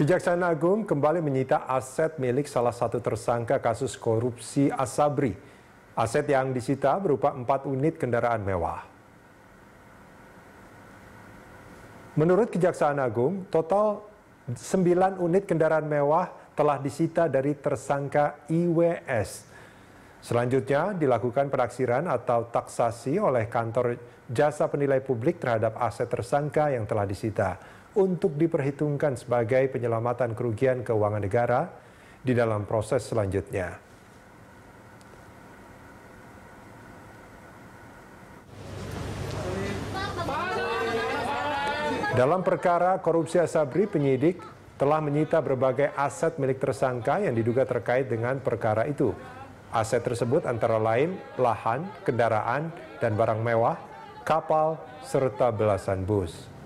Kejaksaan Agung kembali menyita aset milik salah satu tersangka kasus korupsi Asabri. Aset yang disita berupa empat unit kendaraan mewah. Menurut Kejaksaan Agung, total sembilan unit kendaraan mewah telah disita dari tersangka IWS. Selanjutnya dilakukan penaksiran atau taksasi oleh kantor jasa penilai publik terhadap aset tersangka yang telah disita untuk diperhitungkan sebagai penyelamatan kerugian keuangan negara di dalam proses selanjutnya. Dalam perkara korupsi Asabri, penyidik telah menyita berbagai aset milik tersangka yang diduga terkait dengan perkara itu. Aset tersebut antara lain lahan, kendaraan, dan barang mewah, kapal, serta belasan bus.